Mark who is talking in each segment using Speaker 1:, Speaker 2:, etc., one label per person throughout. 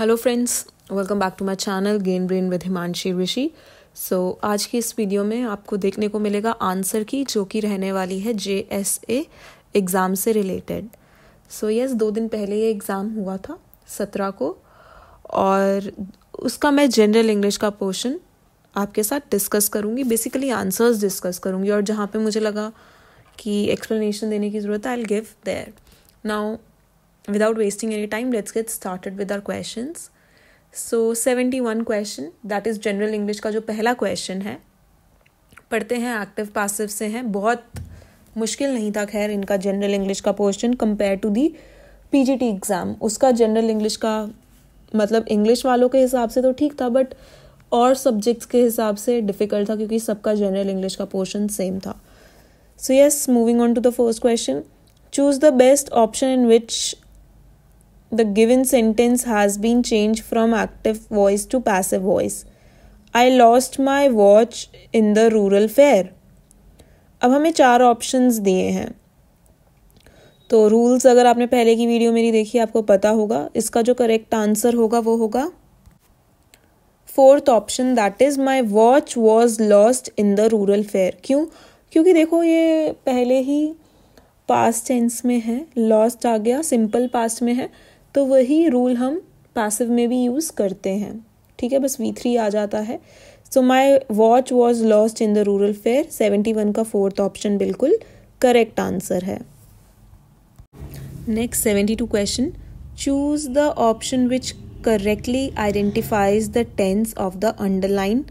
Speaker 1: Hello friends welcome back to my channel gain brain with Himanshi Rishi so आज की इस video में आपको देखने को मिलेगा आंसर की जो कि रहने वाली है जे एस ए एग्ज़ाम से related so so, yes yes, दो दिन पहले ये एग्ज़ाम हुआ था सत्रह को और उसका मैं जनरल इंग्लिश का पोर्शन आपके साथ डिस्कस करूँगी बेसिकली आंसर्स डिस्कस करूँगी और जहाँ पे मुझे लगा कि एक्सप्लेनेशन देने की ज़रूरत है I give there now without wasting any time, let's get started with our questions. So seventy one question that is general English का जो पहला क्वेश्चन है पढ़ते हैं एक्टिव पासिव से हैं बहुत मुश्किल नहीं था खैर इनका जनरल इंग्लिश का portion compare to the PGT exam उसका जनरल इंग्लिश का मतलब इंग्लिश वालों के हिसाब से तो ठीक था बट और सब्जेक्ट्स के हिसाब से डिफ़िकल्ट था क्योंकि सबका जनरल इंग्लिश का पोर्शन सेम था so yes moving on to the first question choose the best option in which the given sentence has been changed from active voice to passive voice. I lost my watch in the rural fair. अब हमें चार options दिए हैं तो rules अगर आपने पहले की वीडियो मेरी देखी आपको पता होगा इसका जो करेक्ट आंसर होगा वो होगा fourth option that is my watch was lost in the rural fair क्यों क्योंकि देखो ये पहले ही पास्ट टेंस में है लॉस्ट आ गया सिंपल पास्ट में है तो वही रूल हम पैसिव में भी यूज़ करते हैं ठीक है बस वी थ्री आ जाता है so my watch was lost in the rural fair seventy one का फोर्थ ऑप्शन बिल्कुल करेक्ट आंसर है next seventy two question choose the option which correctly identifies the tense of the underline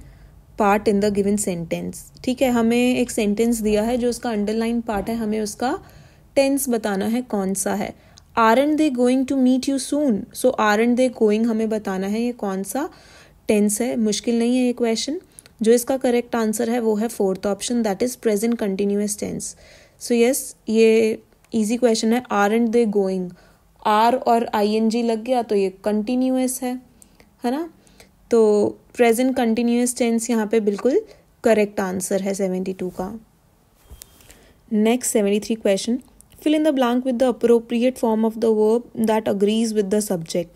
Speaker 1: part in the given sentence ठीक है हमें एक sentence दिया है जो उसका अंडरलाइन पार्ट है हमें उसका टेंस बताना है कौन सा है are and they going to meet you soon so are and they going हमें बताना है ये कौन सा टेंस है मुश्किल नहीं है ये क्वेश्चन जो इसका करेक्ट आंसर है वो है fourth option that is present continuous tense so yes ये इजी क्वेश्चन है are and they going are और आई एन जी लग गया तो ये कंटिन्यूस है है ना तो प्रेजेंट कंटिन्यूस टेंस यहाँ पे बिल्कुल करेक्ट आंसर है सेवेंटी टू का next seventy three question fill in the blank with the appropriate form of the verb that agrees with the subject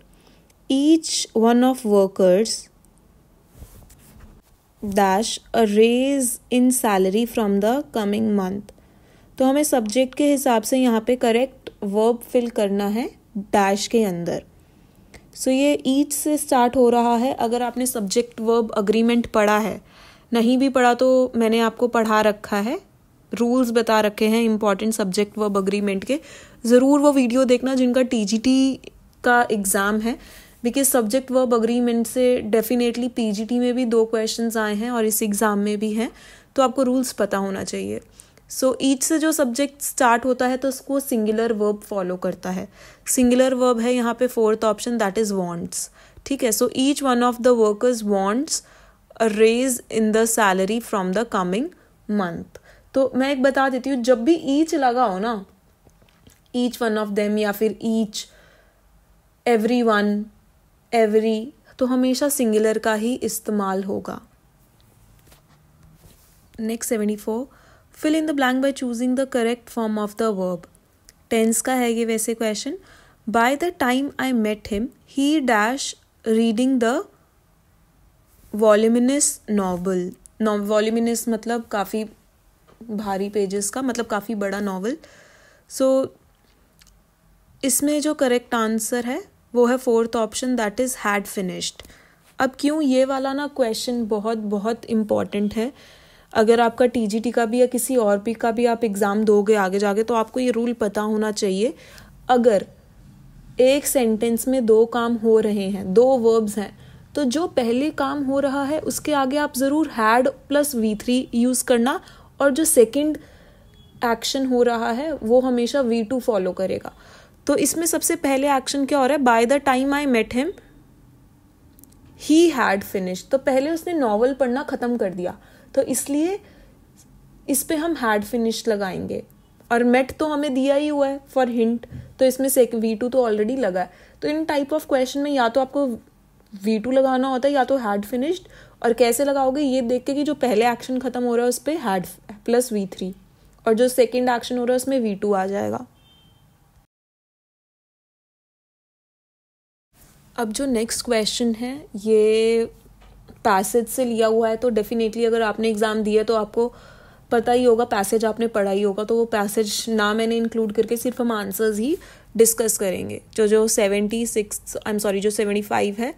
Speaker 1: each one of workers dash a raise in salary from the coming month तो हमें subject के हिसाब से यहाँ पे correct verb fill करना है dash के अंदर सो so, ये ईच से स्टार्ट हो रहा है अगर आपने सब्जेक्ट वर्ब अग्रीमेंट पढ़ा है नहीं भी पढ़ा तो मैंने आपको पढ़ा रखा है रूल्स बता रखे हैं इंपॉर्टेंट सब्जेक्ट वर्ब अग्रीमेंट के ज़रूर वो वीडियो देखना जिनका टी का एग्ज़ाम है बिकॉज सब्जेक्ट वर्ब अग्रीमेंट से डेफिनेटली पीजीटी में भी दो क्वेश्चन आए हैं और इस एग्ज़ाम में भी हैं तो आपको रूल्स पता होना चाहिए सो so, ईच से जो सब्जेक्ट स्टार्ट होता है तो उसको सिंगुलर वर्ब फॉलो करता है सिंगुलर वर्ब है यहाँ पे fourth option that is wants ठीक है so each one of the workers wants raise in the salary from the coming month तो मैं एक बता देती हूँ जब भी ईच लगा हो ना ईच वन ऑफ देम या फिर ईच एवरी वन एवरी तो हमेशा सिंगुलर का ही इस्तेमाल होगा next seventy four fill in the blank by choosing the correct form of the verb tense का है ये वैसे question by the time I met him he dash reading the voluminous novel voluminous मतलब काफ़ी भारी पेजेस का मतलब काफ़ी बड़ा नावल सो so, इसमें जो करेक्ट आंसर है वो है fourth option that is had finished अब क्यों ये वाला ना क्वेश्चन बहुत बहुत इम्पॉर्टेंट है अगर आपका टीजीटी का भी या किसी और भी का भी आप एग्ज़ाम दोगे आगे जाके तो आपको ये रूल पता होना चाहिए अगर एक सेंटेंस में दो काम हो रहे हैं दो वर्ब्स हैं तो जो पहले काम हो रहा है उसके आगे आप ज़रूर had plus V three use करना और जो सेकंड एक्शन हो रहा है वो हमेशा वी टू फॉलो करेगा तो इसमें सबसे पहले एक्शन क्या हो रहा है by the time I met him he had finish तो पहले उसने नॉवल पढ़ना ख़त्म कर दिया तो इसलिए इस पर हम हैड फिनिश लगाएंगे और मेट तो हमें दिया ही हुआ है फॉर हिंट तो इसमें से वी टू तो ऑलरेडी लगा है तो इन टाइप ऑफ क्वेश्चन में या तो आपको वी टू लगाना होता है या तो हैड फिनिश्ड और कैसे लगाओगे ये देख के कि जो पहले एक्शन ख़त्म हो रहा है उस पर हैड प्लस वी थ्री और जो सेकेंड एक्शन हो रहा है उसमें वी टू आ जाएगा अब जो नेक्स्ट क्वेश्चन है ये पैसेज से लिया हुआ है तो डेफिनेटली अगर आपने एग्ज़ाम दिया तो आपको पता ही होगा पैसेज आपने पढ़ा ही होगा तो वो पैसेज ना मैंने इंक्लूड करके सिर्फ हम आंसर्स ही डिस्कस करेंगे जो जो seventy six I am sorry जो सेवेंटी फाइव है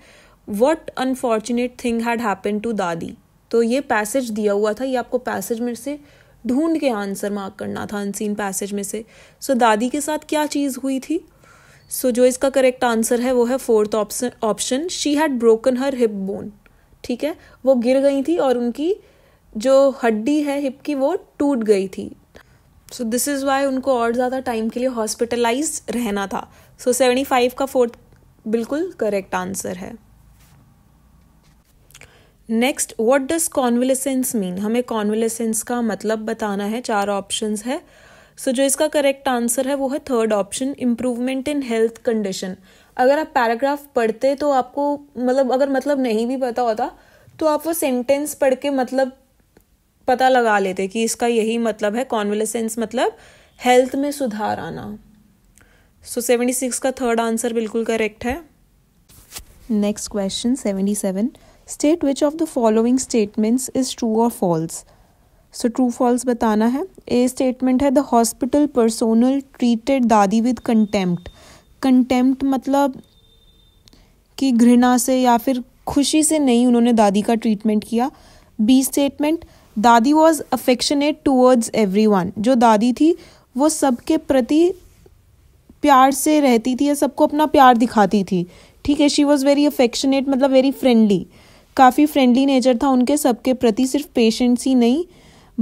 Speaker 1: what unfortunate thing had happen to Dadi तो ये पैसेज दिया हुआ था ये आपको पैसेज में से ढूंढ के आंसर मार्क करना था अनसीन पैसेज में से सो so, दादी के साथ क्या चीज़ हुई थी सो so, जो इसका करेक्ट आंसर है वो है fourth option option she had broken her hip bone ठीक है वो गिर गई थी और उनकी जो हड्डी है हिप की वो टूट गई थी सो दिस इज़ वाई उनको और ज़्यादा टाइम के लिए हॉस्पिटलाइज रहना था सो सेवेंटी फाइव का फोर्थ बिल्कुल करेक्ट आंसर है next what does convalescence mean हमें कॉन्वलेसेंस का मतलब बताना है चार ऑप्शंस है सो so, जो इसका करेक्ट आंसर है वो है third option improvement in health condition अगर आप पैराग्राफ पढ़ते तो आपको मतलब अगर मतलब नहीं भी पता होता तो आप वो सेंटेंस पढ़ के मतलब पता लगा लेते कि इसका यही मतलब है कॉन्वलेसेंस मतलब हेल्थ में सुधार आना सो सेवेंटी सिक्स का थर्ड आंसर बिल्कुल करेक्ट है next question seventy seven state which of the following statements is true और फॉल्स सो ट्रू फॉल्स बताना है ए स्टेटमेंट है the hospital personnel treated Dadi with contempt contempt मतलब कि घृणा से या फिर खुशी से नहीं उन्होंने दादी का ट्रीटमेंट किया B statement Dadi was affectionate towards everyone जो दादी थी वो सबके प्रति प्यार से रहती थी या सबको अपना प्यार दिखाती थी ठीक है शी वॉज़ वेरी अफेक्शनेट मतलब वेरी फ्रेंडली काफ़ी फ्रेंडली नेचर था उनके सबके प्रति सिर्फ पेशेंट्स ही नहीं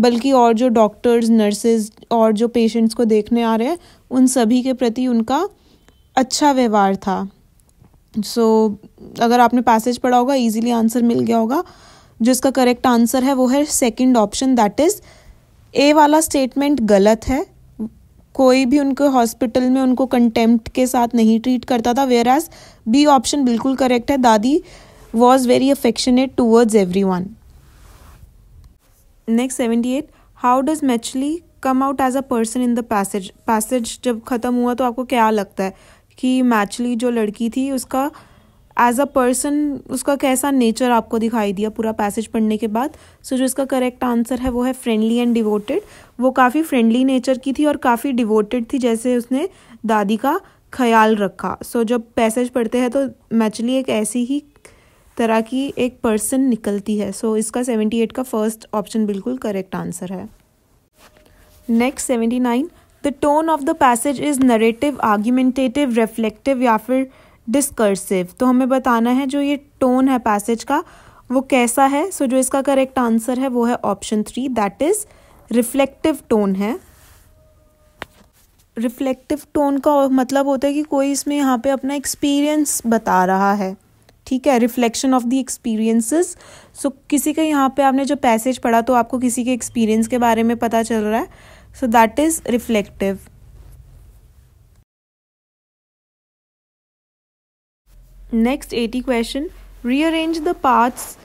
Speaker 1: बल्कि और जो डॉक्टर्स नर्सेज और जो पेशेंट्स को देखने आ रहे हैं उन सभी के प्रति उनका अच्छा व्यवहार था सो so, अगर आपने पैसेज पढ़ा होगा इजीली आंसर मिल गया होगा जिसका करेक्ट आंसर है वो है second option that is A वाला स्टेटमेंट गलत है कोई भी उनके हॉस्पिटल में उनको कंटेम्प्ट के साथ नहीं ट्रीट करता था वेयर एज बी ऑप्शन बिल्कुल करेक्ट है Dadi was very affectionate towards everyone. Next seventy eight how does Machli come out as a person in the passage passage जब ख़त्म हुआ तो आपको क्या लगता है कि मैचली जो लड़की थी उसका एज अ पर्सन उसका कैसा नेचर आपको दिखाई दिया पूरा पैसेज पढ़ने के बाद सो so, जो इसका करेक्ट आंसर है वो है फ्रेंडली एंड डिवोटेड वो काफ़ी फ्रेंडली नेचर की थी और काफ़ी डिवोटेड थी जैसे उसने दादी का ख्याल रखा सो so, जब पैसेज पढ़ते हैं तो मैचली एक ऐसी ही तरह की एक पर्सन निकलती है सो so, इसका 78 का फर्स्ट ऑप्शन बिल्कुल करेक्ट आंसर है next 79 the tone of the passage is narrative argumentative reflective या फिर डिस्कर्सिव तो हमें बताना है जो ये टोन है पैसेज का वो कैसा है सो so, जो इसका करेक्ट आंसर है वो है option three that is reflective tone है रिफ्लेक्टिव टोन का मतलब होता है कि कोई इसमें यहाँ पे अपना एक्सपीरियंस बता रहा है ठीक है reflection of the experiences so किसी के यहाँ पे आपने जो पैसेज पढ़ा तो आपको किसी के एक्सपीरियंस के बारे में पता चल रहा है so that is reflective next eighty question rearrange the parts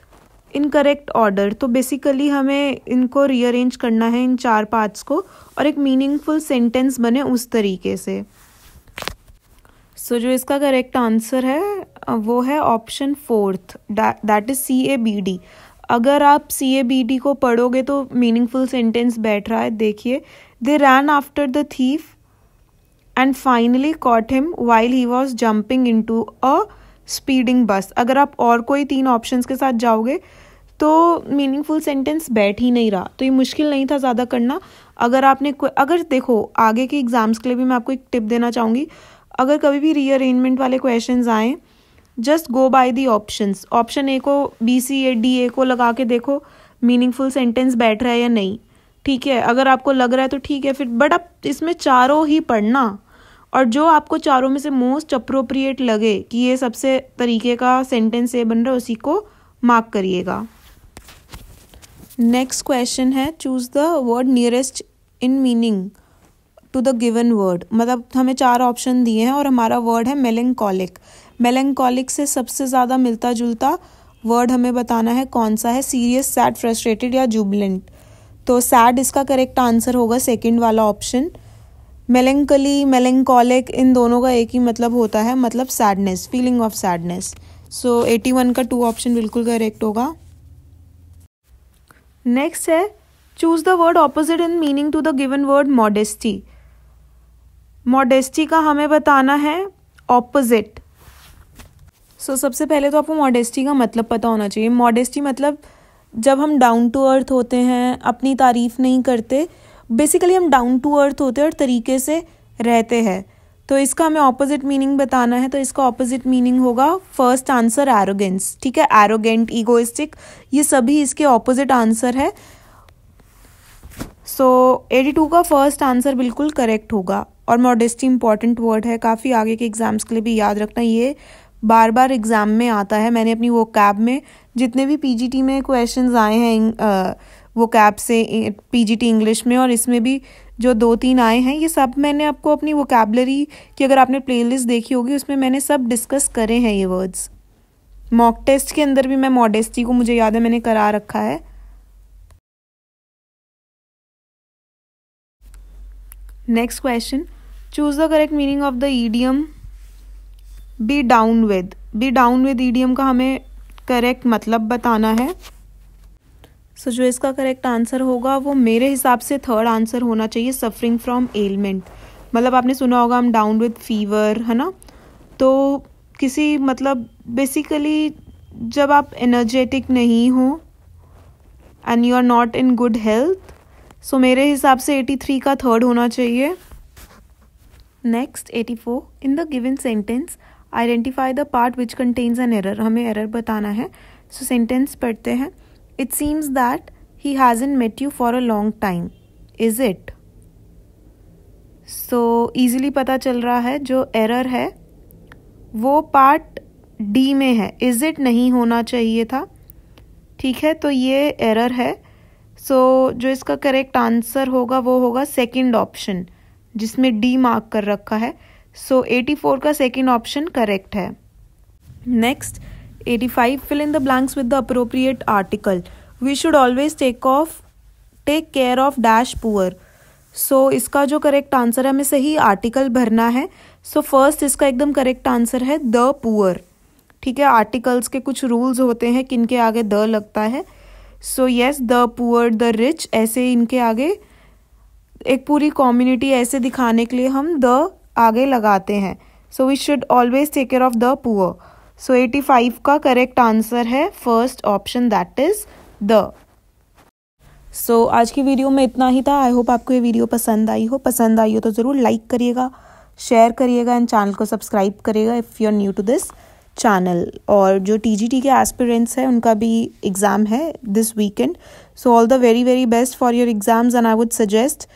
Speaker 1: in correct order तो बेसिकली हमें इनको रीअरेंज करना है इन चार पार्ट्स को और एक मीनिंगफुल सेंटेंस बने उस तरीके से सो so, जो इसका करेक्ट आंसर है वो है option fourth that is C A B D अगर आप सी ए बी डी को पढ़ोगे तो मीनिंगफुल सेंटेंस बैठ रहा है देखिए they ran after the thief and finally caught him while he was jumping into a speeding bus अगर आप और कोई तीन ऑप्शन के साथ जाओगे तो मीनिंगफुल सेंटेंस बैठ ही नहीं रहा तो ये मुश्किल नहीं था ज़्यादा करना अगर आपने अगर देखो आगे के एग्ज़ाम्स के लिए भी मैं आपको एक टिप देना चाहूँगी अगर कभी भी रीअरेंजमेंट वाले क्वेश्चन आएँ just go by the options option A को B C A D A को लगा के देखो मीनिंगफुल सेंटेंस बैठ रहा है या नहीं ठीक है अगर आपको लग रहा है तो ठीक है फिर बट आप इसमें चारों ही पढ़ना और जो आपको चारों में से मोस्ट अप्रोप्रिएट लगे कि ये सबसे तरीके का सेंटेंस ये बन रहा है उसी को मार्क करिएगा नेक्स्ट क्वेश्चन है choose the word nearest in meaning to the given word मतलब हमें चार ऑप्शन दिए हैं और हमारा वर्ड है मेलेंकॉलिक मेलेंकॉलिक से सबसे ज़्यादा मिलता जुलता वर्ड हमें बताना है कौन सा है सीरियस सैड फ्रस्ट्रेटेड या जुबलेंट तो सैड इसका करेक्ट आंसर होगा सेकेंड वाला ऑप्शन मेलेंकली मेलेंकॉलिक इन दोनों का एक ही मतलब होता है मतलब sadness feeling of sadness so eighty one का टू ऑप्शन बिल्कुल करेक्ट होगा नेक्स्ट है choose the word opposite in meaning to the given word modesty modesty का हमें बताना है ऑपोजिट सो so, सबसे पहले तो आपको मॉडेस्टी का मतलब पता होना चाहिए मॉडेस्टी मतलब जब हम डाउन टू अर्थ होते हैं अपनी तारीफ नहीं करते बेसिकली हम डाउन टू अर्थ होते हैं और तरीके से रहते हैं तो इसका हमें ऑपोजिट मीनिंग बताना है तो इसका ऑपोजिट मीनिंग होगा फर्स्ट आंसर एरोगेंस ठीक है एरोगेंट ईगोइस्टिक ये सभी इसके ऑपोजिट आंसर है सो so, एटी टू का फर्स्ट आंसर बिल्कुल करेक्ट होगा और मॉडेस्टी इंपॉर्टेंट वर्ड है काफ़ी आगे के एग्ज़ाम्स के लिए भी याद रखना ये बार बार एग्ज़ाम में आता है मैंने अपनी वो कैब में जितने भी पीजीटी में क्वेश्चन आए हैं वो कैब से पीजीटी इंग्लिश में और इसमें भी जो दो तीन आए हैं ये सब मैंने आपको अपनी कैबलरी की अगर आपने प्लेलिस्ट देखी होगी उसमें मैंने सब डिस्कस करे हैं ये वर्ड्स मॉक टेस्ट के अंदर भी मैं मॉडेस्टी को मुझे याद है मैंने करा रखा है next question choose the correct meaning of the idiom be down with be down with idiom का हमें करेक्ट मतलब बताना है सो so, जो इसका करेक्ट आंसर होगा वो मेरे हिसाब से थर्ड आंसर होना चाहिए सफरिंग फ्रॉम एलमेंट मतलब आपने सुना होगा हम डाउन विद फीवर है ना तो किसी मतलब बेसिकली जब आप एनर्जेटिक नहीं हो and you are not in good health so मेरे हिसाब से एटी थ्री का थर्ड होना चाहिए next 84 in the given sentence identify the part which contains an error हमें एरर बताना है सो so, सेंटेंस पढ़ते हैं it seems that he has in met you for a long time is it so easily पता चल रहा है जो एरर है वो पार्ट डी में है इज़ इट नहीं होना चाहिए था ठीक है तो ये एरर है सो so, जो इसका करेक्ट आंसर होगा वो होगा सेकेंड ऑप्शन जिसमें डी मार्क कर रखा है सो so, 84 का सेकेंड ऑप्शन करेक्ट है next 85 fill in the blanks with the appropriate article we should always take of take care of dash poor so इसका जो करेक्ट आंसर है हमें सही आर्टिकल भरना है सो so, फर्स्ट इसका एकदम करेक्ट आंसर है द पुअर ठीक है आर्टिकल्स के कुछ रूल्स होते हैं किनके आगे द लगता है so yes the poor the rich ऐसे इनके आगे एक पूरी कम्युनिटी ऐसे दिखाने के लिए हम द आगे लगाते हैं so we should always take care of the poor so eighty five का करेक्ट आंसर है first option that is the so आज की वीडियो में इतना ही था आई होप आपको ये वीडियो पसंद आई हो पसंद आई हो तो ज़रूर लाइक करिएगा शेयर करिएगा एंड चैनल को सब्सक्राइब करिएगा if you are new to this channel और जो टी के एस्पिरेंट्स हैं उनका भी एग्ज़ाम है this weekend so all the very very best for your exams and I would suggest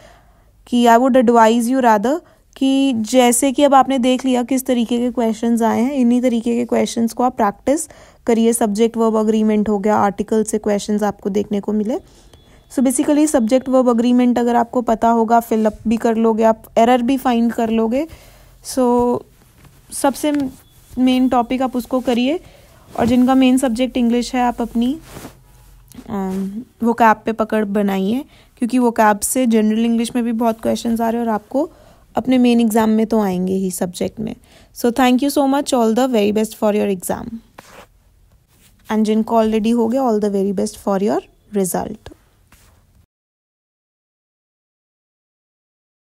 Speaker 1: कि I would advise you rather कि जैसे कि अब आपने देख लिया किस तरीके के क्वेश्चंस आए हैं इन्हीं तरीके के क्वेश्चंस को आप प्रैक्टिस करिए सब्जेक्ट वर्ब अग्रीमेंट हो गया आर्टिकल से क्वेश्चंस आपको देखने को मिले so basically subject verb agreement अगर आपको पता होगा फिलअप भी कर लोगे आप एरर भी फाइंड कर लोगे सो so, सबसे मेन टॉपिक आप उसको करिए और जिनका मेन सब्जेक्ट इंग्लिश है आप अपनी वो कैप पे पकड़ बनाइए क्योंकि वो कैब से जनरल इंग्लिश में भी बहुत क्वेश्चन आ रहे हैं और आपको अपने मेन एग्ज़ाम में तो आएंगे ही सब्जेक्ट में so thank you so much all the very best for your exam and जिनको ऑलरेडी हो गया all the very best for your result